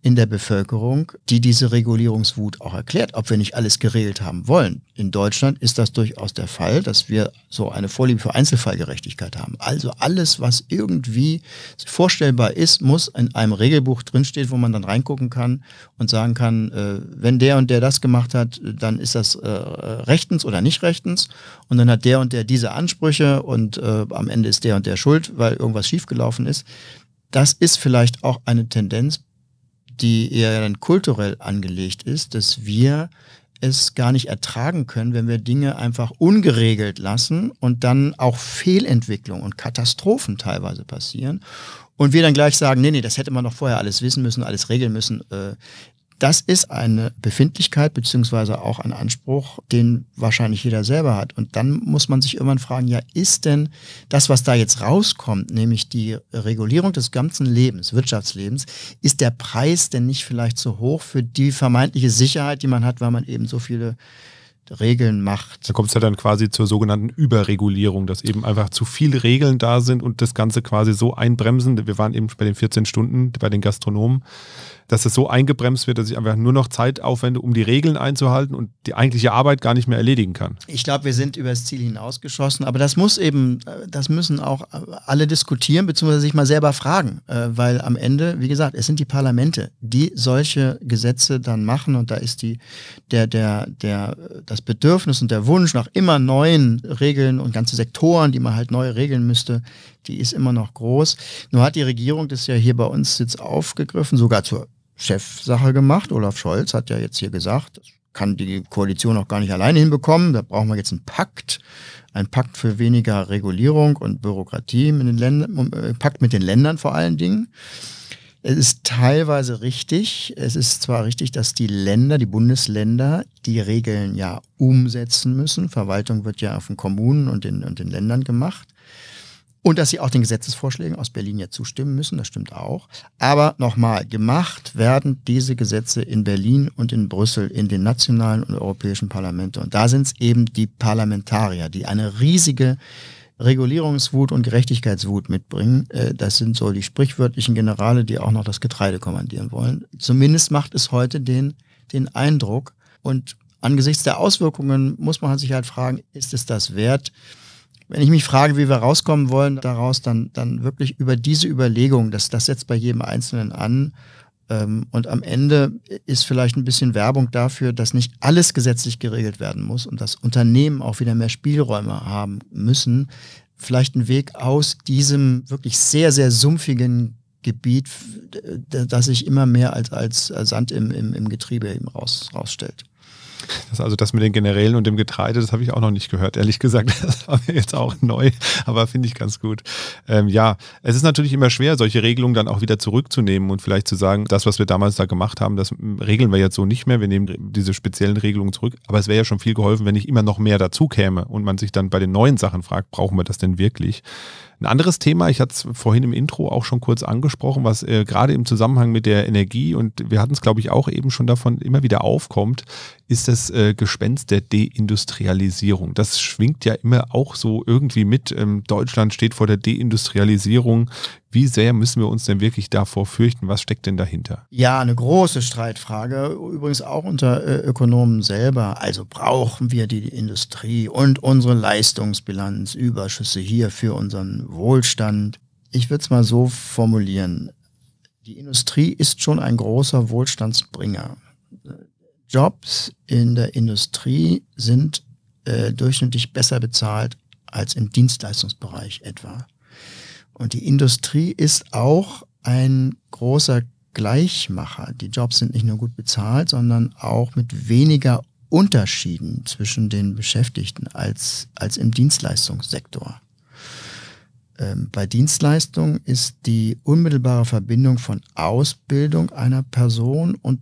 in der Bevölkerung, die diese Regulierungswut auch erklärt, ob wir nicht alles geregelt haben wollen. In Deutschland ist das durchaus der Fall, dass wir so eine Vorliebe für Einzelfallgerechtigkeit haben. Also alles, was irgendwie vorstellbar ist, muss in einem Regelbuch drinstehen, wo man dann reingucken kann und sagen kann, äh, wenn der und der das gemacht hat, dann ist das äh, rechtens oder nicht rechtens. Und dann hat der und der diese Ansprüche und äh, am Ende ist der und der schuld, weil irgendwas schiefgelaufen ist. Das ist vielleicht auch eine Tendenz, die eher dann kulturell angelegt ist, dass wir es gar nicht ertragen können, wenn wir Dinge einfach ungeregelt lassen und dann auch Fehlentwicklungen und Katastrophen teilweise passieren. Und wir dann gleich sagen, nee, nee, das hätte man doch vorher alles wissen müssen, alles regeln müssen. Äh, das ist eine Befindlichkeit beziehungsweise auch ein Anspruch, den wahrscheinlich jeder selber hat. Und dann muss man sich irgendwann fragen, ja, ist denn das, was da jetzt rauskommt, nämlich die Regulierung des ganzen Lebens, Wirtschaftslebens, ist der Preis denn nicht vielleicht zu hoch für die vermeintliche Sicherheit, die man hat, weil man eben so viele Regeln macht. Da kommt es ja dann quasi zur sogenannten Überregulierung, dass eben einfach zu viele Regeln da sind und das Ganze quasi so einbremsen. Wir waren eben bei den 14 Stunden bei den Gastronomen, dass es so eingebremst wird, dass ich einfach nur noch Zeit aufwende, um die Regeln einzuhalten und die eigentliche Arbeit gar nicht mehr erledigen kann. Ich glaube, wir sind über das Ziel hinausgeschossen, aber das muss eben, das müssen auch alle diskutieren, beziehungsweise sich mal selber fragen, äh, weil am Ende, wie gesagt, es sind die Parlamente, die solche Gesetze dann machen und da ist die, der, der, der, das das Bedürfnis und der Wunsch nach immer neuen Regeln und ganze Sektoren, die man halt neu regeln müsste, die ist immer noch groß. Nur hat die Regierung das ja hier bei uns jetzt aufgegriffen, sogar zur Chefsache gemacht. Olaf Scholz hat ja jetzt hier gesagt, das kann die Koalition auch gar nicht alleine hinbekommen. Da brauchen wir jetzt einen Pakt. Ein Pakt für weniger Regulierung und Bürokratie mit den Ländern, äh, Pakt mit den Ländern vor allen Dingen. Es ist teilweise richtig. Es ist zwar richtig, dass die Länder, die Bundesländer, die Regeln ja umsetzen müssen. Verwaltung wird ja von Kommunen und den, und den Ländern gemacht. Und dass sie auch den Gesetzesvorschlägen aus Berlin ja zustimmen müssen, das stimmt auch. Aber nochmal, gemacht werden diese Gesetze in Berlin und in Brüssel, in den nationalen und europäischen Parlamenten. Und da sind es eben die Parlamentarier, die eine riesige Regulierungswut und Gerechtigkeitswut mitbringen. Äh, das sind so die sprichwörtlichen Generale, die auch noch das Getreide kommandieren wollen. Zumindest macht es heute den, den Eindruck. Und angesichts der Auswirkungen muss man sich halt fragen, ist es das wert? Wenn ich mich frage, wie wir rauskommen wollen daraus, dann, dann wirklich über diese Überlegung, dass das setzt bei jedem Einzelnen an ähm, und am Ende ist vielleicht ein bisschen Werbung dafür, dass nicht alles gesetzlich geregelt werden muss und dass Unternehmen auch wieder mehr Spielräume haben müssen. Vielleicht ein Weg aus diesem wirklich sehr, sehr sumpfigen Gebiet, äh, das sich immer mehr als, als Sand im, im, im Getriebe eben raus, rausstellt. Das, also das mit den Generälen und dem Getreide, das habe ich auch noch nicht gehört, ehrlich gesagt. Das war mir jetzt auch neu, aber finde ich ganz gut. Ähm, ja, es ist natürlich immer schwer, solche Regelungen dann auch wieder zurückzunehmen und vielleicht zu sagen, das, was wir damals da gemacht haben, das hm, regeln wir jetzt so nicht mehr. Wir nehmen diese speziellen Regelungen zurück. Aber es wäre ja schon viel geholfen, wenn ich immer noch mehr dazu käme und man sich dann bei den neuen Sachen fragt, brauchen wir das denn wirklich? Ein anderes Thema, ich hatte es vorhin im Intro auch schon kurz angesprochen, was äh, gerade im Zusammenhang mit der Energie und wir hatten es, glaube ich, auch eben schon davon immer wieder aufkommt, ist das äh, Gespenst der Deindustrialisierung. Das schwingt ja immer auch so irgendwie mit. Ähm, Deutschland steht vor der Deindustrialisierung. Wie sehr müssen wir uns denn wirklich davor fürchten? Was steckt denn dahinter? Ja, eine große Streitfrage, übrigens auch unter äh, Ökonomen selber. Also brauchen wir die Industrie und unsere Leistungsbilanz, Überschüsse hier für unseren Wohlstand? Ich würde es mal so formulieren. Die Industrie ist schon ein großer Wohlstandsbringer. Jobs in der Industrie sind äh, durchschnittlich besser bezahlt als im Dienstleistungsbereich etwa. Und die Industrie ist auch ein großer Gleichmacher. Die Jobs sind nicht nur gut bezahlt, sondern auch mit weniger Unterschieden zwischen den Beschäftigten als, als im Dienstleistungssektor. Ähm, bei Dienstleistung ist die unmittelbare Verbindung von Ausbildung einer Person und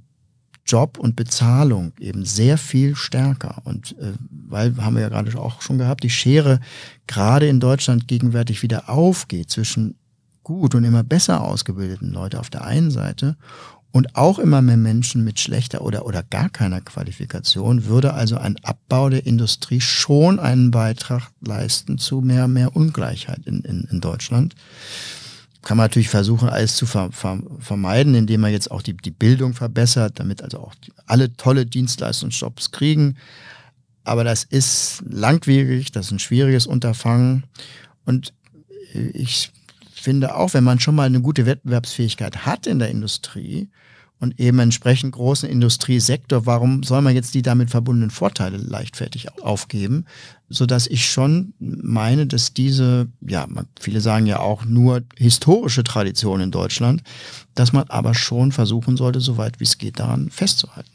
Job und Bezahlung eben sehr viel stärker. Und äh, weil, haben wir ja gerade auch schon gehabt, die Schere gerade in Deutschland gegenwärtig wieder aufgeht zwischen gut und immer besser ausgebildeten Leute auf der einen Seite und auch immer mehr Menschen mit schlechter oder, oder gar keiner Qualifikation, würde also ein Abbau der Industrie schon einen Beitrag leisten zu mehr, mehr Ungleichheit in, in, in Deutschland kann man natürlich versuchen, alles zu ver ver vermeiden, indem man jetzt auch die, die Bildung verbessert, damit also auch die, alle tolle Dienstleistungsjobs kriegen. Aber das ist langwierig, das ist ein schwieriges Unterfangen. Und ich finde auch, wenn man schon mal eine gute Wettbewerbsfähigkeit hat in der Industrie, und eben entsprechend großen Industriesektor, warum soll man jetzt die damit verbundenen Vorteile leichtfertig aufgeben? Sodass ich schon meine, dass diese, ja, viele sagen ja auch nur historische Tradition in Deutschland, dass man aber schon versuchen sollte, soweit wie es geht, daran festzuhalten.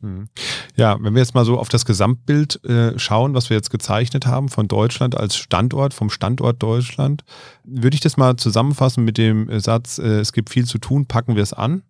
Mhm. Ja, wenn wir jetzt mal so auf das Gesamtbild äh, schauen, was wir jetzt gezeichnet haben von Deutschland als Standort, vom Standort Deutschland, würde ich das mal zusammenfassen mit dem äh, Satz, äh, es gibt viel zu tun, packen wir es an.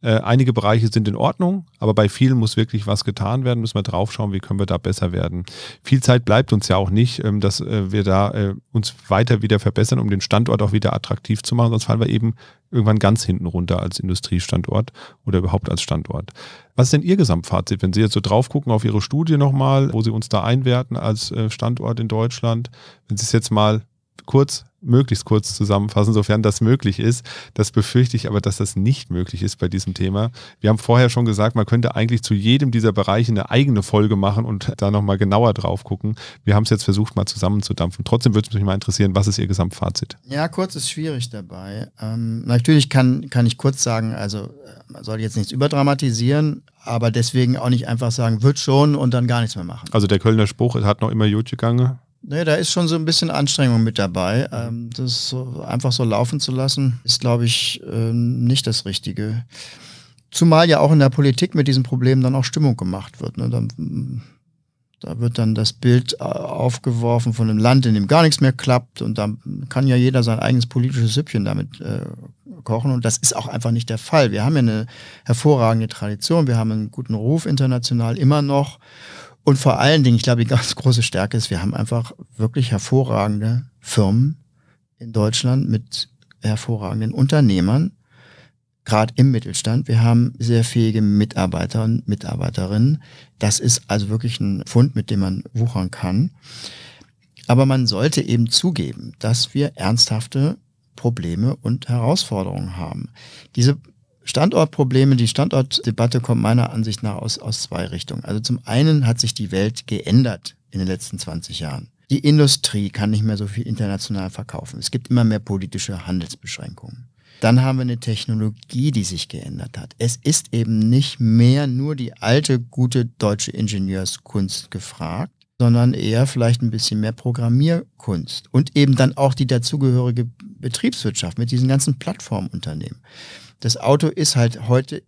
Äh, einige Bereiche sind in Ordnung, aber bei vielen muss wirklich was getan werden. Müssen wir draufschauen, wie können wir da besser werden. Viel Zeit bleibt uns ja auch nicht, ähm, dass äh, wir da äh, uns weiter wieder verbessern, um den Standort auch wieder attraktiv zu machen. Sonst fallen wir eben irgendwann ganz hinten runter als Industriestandort oder überhaupt als Standort. Was ist denn Ihr Gesamtfazit, wenn Sie jetzt so drauf gucken auf Ihre Studie nochmal, wo Sie uns da einwerten als äh, Standort in Deutschland? Wenn Sie es jetzt mal kurz möglichst kurz zusammenfassen, sofern das möglich ist. Das befürchte ich aber, dass das nicht möglich ist bei diesem Thema. Wir haben vorher schon gesagt, man könnte eigentlich zu jedem dieser Bereiche eine eigene Folge machen und da nochmal genauer drauf gucken. Wir haben es jetzt versucht, mal zusammenzudampfen. Trotzdem würde es mich mal interessieren, was ist Ihr Gesamtfazit? Ja, kurz ist schwierig dabei. Ähm, natürlich kann, kann ich kurz sagen, also äh, man soll jetzt nichts überdramatisieren, aber deswegen auch nicht einfach sagen, wird schon und dann gar nichts mehr machen. Also der Kölner Spruch hat noch immer gut gegangen. Nee, da ist schon so ein bisschen Anstrengung mit dabei. Mhm. Ähm, das so, einfach so laufen zu lassen, ist, glaube ich, ähm, nicht das Richtige. Zumal ja auch in der Politik mit diesen Problemen dann auch Stimmung gemacht wird. Ne? Dann, mm, da wird dann das Bild äh, aufgeworfen von einem Land, in dem gar nichts mehr klappt. Und dann kann ja jeder sein eigenes politisches Süppchen damit äh, kochen. Und das ist auch einfach nicht der Fall. Wir haben ja eine hervorragende Tradition. Wir haben einen guten Ruf international immer noch. Und vor allen Dingen, ich glaube, die ganz große Stärke ist, wir haben einfach wirklich hervorragende Firmen in Deutschland mit hervorragenden Unternehmern, gerade im Mittelstand. Wir haben sehr fähige Mitarbeiter und Mitarbeiterinnen. Das ist also wirklich ein Fund, mit dem man wuchern kann. Aber man sollte eben zugeben, dass wir ernsthafte Probleme und Herausforderungen haben. Diese Standortprobleme, die Standortdebatte kommt meiner Ansicht nach aus, aus zwei Richtungen. Also zum einen hat sich die Welt geändert in den letzten 20 Jahren. Die Industrie kann nicht mehr so viel international verkaufen. Es gibt immer mehr politische Handelsbeschränkungen. Dann haben wir eine Technologie, die sich geändert hat. Es ist eben nicht mehr nur die alte, gute deutsche Ingenieurskunst gefragt, sondern eher vielleicht ein bisschen mehr Programmierkunst und eben dann auch die dazugehörige Betriebswirtschaft mit diesen ganzen Plattformunternehmen das Auto ist halt heute,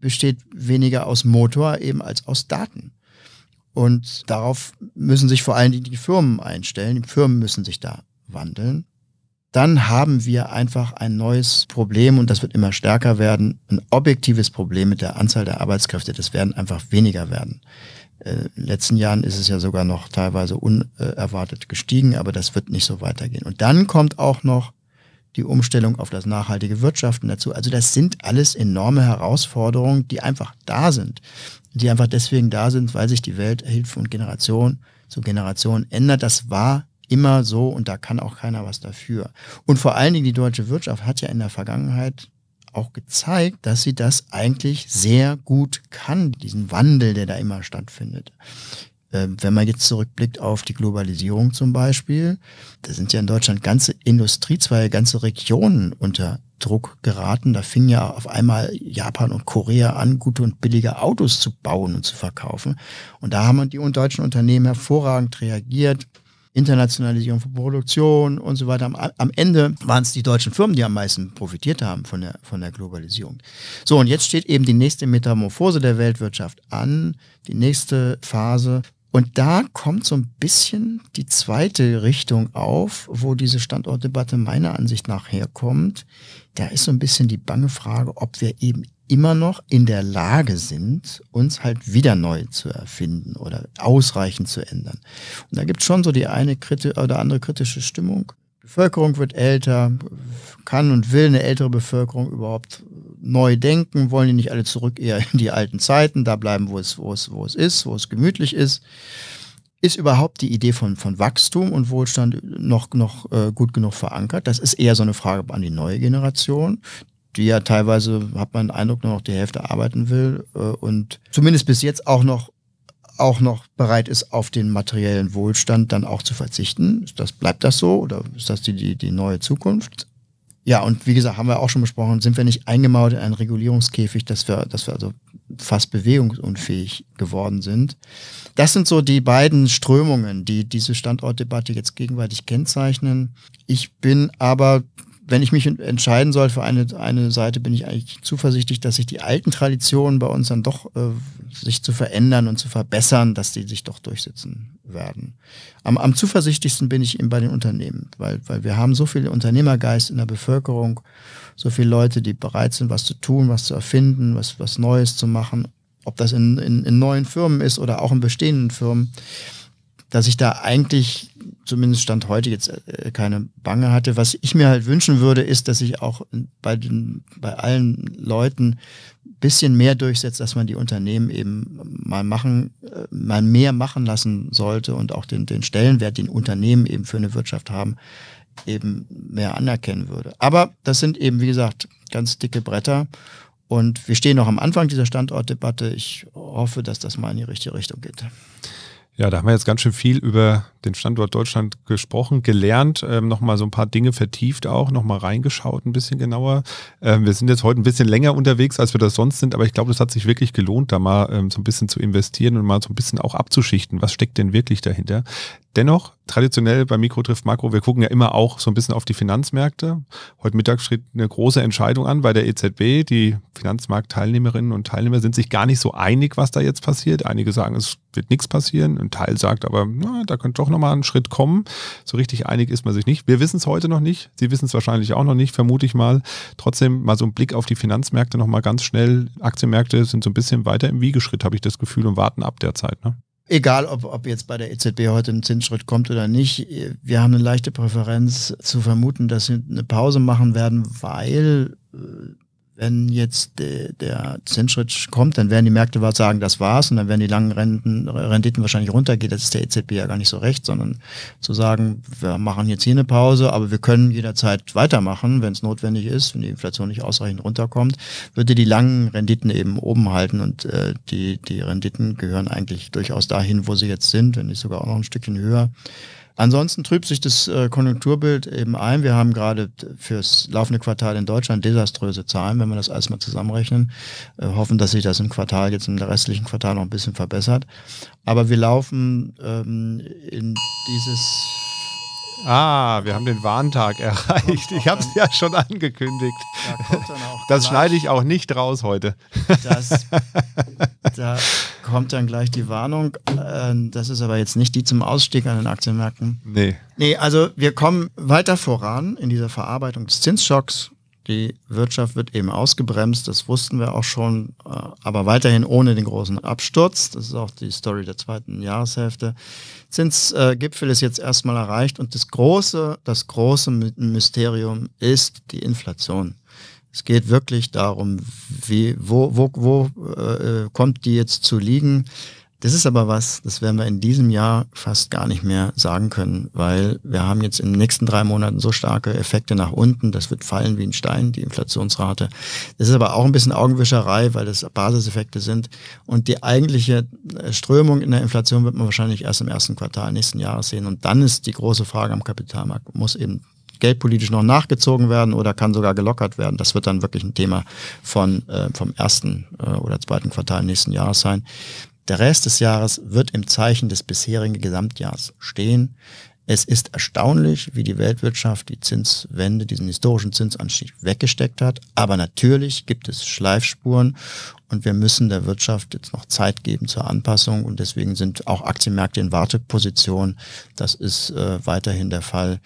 besteht weniger aus Motor eben als aus Daten. Und darauf müssen sich vor allen Dingen die Firmen einstellen. Die Firmen müssen sich da wandeln. Dann haben wir einfach ein neues Problem und das wird immer stärker werden. Ein objektives Problem mit der Anzahl der Arbeitskräfte. Das werden einfach weniger werden. Äh, in den letzten Jahren ist es ja sogar noch teilweise unerwartet gestiegen, aber das wird nicht so weitergehen. Und dann kommt auch noch die Umstellung auf das nachhaltige Wirtschaften dazu. Also das sind alles enorme Herausforderungen, die einfach da sind. Die einfach deswegen da sind, weil sich die Welt erhilft von Generation zu Generation ändert. Das war immer so und da kann auch keiner was dafür. Und vor allen Dingen die deutsche Wirtschaft hat ja in der Vergangenheit auch gezeigt, dass sie das eigentlich sehr gut kann, diesen Wandel, der da immer stattfindet. Äh, wenn man jetzt zurückblickt auf die Globalisierung zum Beispiel, da sind ja in Deutschland ganze Industriezweige, ganze Regionen unter Druck geraten. Da fingen ja auf einmal Japan und Korea an, gute und billige Autos zu bauen und zu verkaufen. Und da haben die deutschen Unternehmen hervorragend reagiert. Internationalisierung von Produktion und so weiter. Am, am Ende waren es die deutschen Firmen, die am meisten profitiert haben von der, von der Globalisierung. So, und jetzt steht eben die nächste Metamorphose der Weltwirtschaft an, die nächste Phase, und da kommt so ein bisschen die zweite Richtung auf, wo diese Standortdebatte meiner Ansicht nach herkommt. Da ist so ein bisschen die bange Frage, ob wir eben immer noch in der Lage sind, uns halt wieder neu zu erfinden oder ausreichend zu ändern. Und da gibt es schon so die eine Kriti oder andere kritische Stimmung. Bevölkerung wird älter, kann und will eine ältere Bevölkerung überhaupt neu denken, wollen die nicht alle zurück eher in die alten Zeiten, da bleiben, wo es, wo es, wo es ist, wo es gemütlich ist. Ist überhaupt die Idee von, von Wachstum und Wohlstand noch, noch äh, gut genug verankert? Das ist eher so eine Frage an die neue Generation, die ja teilweise, hat man den Eindruck, nur noch die Hälfte arbeiten will äh, und zumindest bis jetzt auch noch auch noch bereit ist, auf den materiellen Wohlstand dann auch zu verzichten. das, bleibt das so oder ist das die, die, die neue Zukunft? Ja, und wie gesagt, haben wir auch schon besprochen, sind wir nicht eingemauert in einen Regulierungskäfig, dass wir, dass wir also fast bewegungsunfähig geworden sind. Das sind so die beiden Strömungen, die diese Standortdebatte jetzt gegenwärtig kennzeichnen. Ich bin aber wenn ich mich entscheiden soll für eine, eine Seite, bin ich eigentlich zuversichtlich, dass sich die alten Traditionen bei uns dann doch äh, sich zu verändern und zu verbessern, dass die sich doch durchsetzen werden. Am, am zuversichtlichsten bin ich eben bei den Unternehmen, weil, weil wir haben so viel Unternehmergeist in der Bevölkerung, so viele Leute, die bereit sind, was zu tun, was zu erfinden, was, was Neues zu machen, ob das in, in, in neuen Firmen ist oder auch in bestehenden Firmen dass ich da eigentlich zumindest Stand heute jetzt äh, keine Bange hatte. Was ich mir halt wünschen würde, ist, dass ich auch bei, den, bei allen Leuten bisschen mehr durchsetzt, dass man die Unternehmen eben mal machen, äh, mal mehr machen lassen sollte und auch den, den Stellenwert, den Unternehmen eben für eine Wirtschaft haben, eben mehr anerkennen würde. Aber das sind eben, wie gesagt, ganz dicke Bretter. Und wir stehen noch am Anfang dieser Standortdebatte. Ich hoffe, dass das mal in die richtige Richtung geht. Ja, da haben wir jetzt ganz schön viel über den Standort Deutschland gesprochen, gelernt, ähm, nochmal so ein paar Dinge vertieft auch, nochmal reingeschaut, ein bisschen genauer. Ähm, wir sind jetzt heute ein bisschen länger unterwegs, als wir das sonst sind, aber ich glaube, es hat sich wirklich gelohnt, da mal ähm, so ein bisschen zu investieren und mal so ein bisschen auch abzuschichten. Was steckt denn wirklich dahinter? Dennoch, traditionell bei Mikro trifft Makro, wir gucken ja immer auch so ein bisschen auf die Finanzmärkte. Heute Mittag steht eine große Entscheidung an bei der EZB. Die Finanzmarktteilnehmerinnen und Teilnehmer sind sich gar nicht so einig, was da jetzt passiert. Einige sagen, es wird nichts passieren. Ein Teil sagt aber, na, da könnte doch auch nochmal einen Schritt kommen. So richtig einig ist man sich nicht. Wir wissen es heute noch nicht. Sie wissen es wahrscheinlich auch noch nicht, vermute ich mal. Trotzdem mal so ein Blick auf die Finanzmärkte nochmal ganz schnell. Aktienmärkte sind so ein bisschen weiter im Wiegeschritt, habe ich das Gefühl, und warten ab derzeit. Ne? Egal, ob, ob jetzt bei der EZB heute ein Zinsschritt kommt oder nicht, wir haben eine leichte Präferenz zu vermuten, dass sie eine Pause machen werden, weil äh, wenn jetzt äh, der Zinsschritt kommt, dann werden die Märkte sagen, das war's und dann werden die langen Renten, Renditen wahrscheinlich runtergehen. Das ist der EZB ja gar nicht so recht, sondern zu sagen, wir machen jetzt hier eine Pause, aber wir können jederzeit weitermachen, wenn es notwendig ist, wenn die Inflation nicht ausreichend runterkommt, würde die langen Renditen eben oben halten und äh, die, die Renditen gehören eigentlich durchaus dahin, wo sie jetzt sind, wenn nicht sogar auch noch ein Stückchen höher. Ansonsten trübt sich das äh, Konjunkturbild eben ein. Wir haben gerade fürs laufende Quartal in Deutschland desaströse Zahlen, wenn wir das alles mal zusammenrechnen. Wir äh, hoffen, dass sich das im Quartal, jetzt im restlichen Quartal noch ein bisschen verbessert. Aber wir laufen ähm, in dieses Ah, wir haben den Warntag erreicht. Ich habe es ja schon angekündigt. Da das schneide ich auch nicht raus heute. Das, da kommt dann gleich die Warnung. Ähm, das ist aber jetzt nicht die zum Ausstieg an den Aktienmärkten. Nee. Nee, also wir kommen weiter voran in dieser Verarbeitung des Zinsschocks. Die Wirtschaft wird eben ausgebremst, das wussten wir auch schon, äh, aber weiterhin ohne den großen Absturz. Das ist auch die Story der zweiten Jahreshälfte. Zinsgipfel ist jetzt erstmal erreicht und das große, das große Mysterium ist die Inflation. Es geht wirklich darum, wie, wo, wo, wo äh, äh kommt die jetzt zu liegen? Das ist aber was, das werden wir in diesem Jahr fast gar nicht mehr sagen können, weil wir haben jetzt in den nächsten drei Monaten so starke Effekte nach unten, das wird fallen wie ein Stein, die Inflationsrate. Das ist aber auch ein bisschen Augenwischerei, weil das Basiseffekte sind. Und die eigentliche äh, Strömung in der Inflation wird man wahrscheinlich erst im ersten Quartal nächsten Jahres sehen. Und dann ist die große Frage am Kapitalmarkt, muss eben geldpolitisch noch nachgezogen werden oder kann sogar gelockert werden. Das wird dann wirklich ein Thema von, äh, vom ersten äh, oder zweiten Quartal nächsten Jahres sein. Der Rest des Jahres wird im Zeichen des bisherigen Gesamtjahres stehen. Es ist erstaunlich, wie die Weltwirtschaft die Zinswende, diesen historischen Zinsanstieg weggesteckt hat. Aber natürlich gibt es Schleifspuren und wir müssen der Wirtschaft jetzt noch Zeit geben zur Anpassung und deswegen sind auch Aktienmärkte in Warteposition. Das ist äh, weiterhin der Fall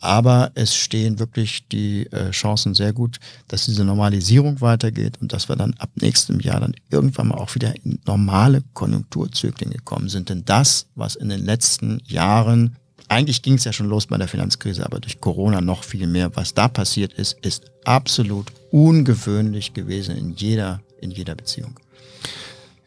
aber es stehen wirklich die äh, Chancen sehr gut, dass diese Normalisierung weitergeht und dass wir dann ab nächstem Jahr dann irgendwann mal auch wieder in normale Konjunkturzyklen gekommen sind. Denn das, was in den letzten Jahren, eigentlich ging es ja schon los bei der Finanzkrise, aber durch Corona noch viel mehr, was da passiert ist, ist absolut ungewöhnlich gewesen in jeder, in jeder Beziehung.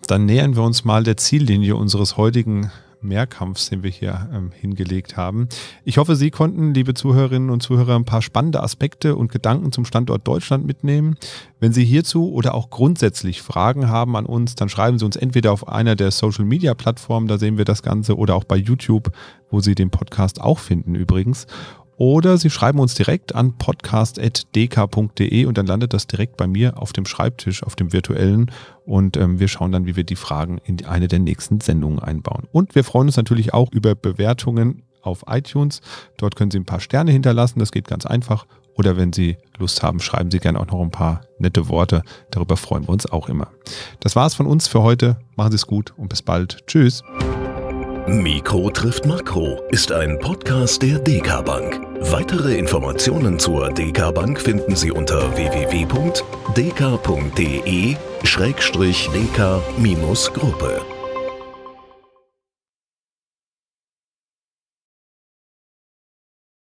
Dann nähern wir uns mal der Ziellinie unseres heutigen Mehrkampfs, den wir hier ähm, hingelegt haben. Ich hoffe, Sie konnten, liebe Zuhörerinnen und Zuhörer, ein paar spannende Aspekte und Gedanken zum Standort Deutschland mitnehmen. Wenn Sie hierzu oder auch grundsätzlich Fragen haben an uns, dann schreiben Sie uns entweder auf einer der Social-Media-Plattformen, da sehen wir das Ganze, oder auch bei YouTube, wo Sie den Podcast auch finden übrigens. Oder Sie schreiben uns direkt an podcast.dk.de und dann landet das direkt bei mir auf dem Schreibtisch, auf dem virtuellen. Und ähm, wir schauen dann, wie wir die Fragen in eine der nächsten Sendungen einbauen. Und wir freuen uns natürlich auch über Bewertungen auf iTunes. Dort können Sie ein paar Sterne hinterlassen. Das geht ganz einfach. Oder wenn Sie Lust haben, schreiben Sie gerne auch noch ein paar nette Worte. Darüber freuen wir uns auch immer. Das war es von uns für heute. Machen Sie es gut und bis bald. Tschüss. Mikro trifft Makro ist ein Podcast der DK Bank. Weitere Informationen zur DK Bank finden Sie unter www.dk.de-dk-gruppe.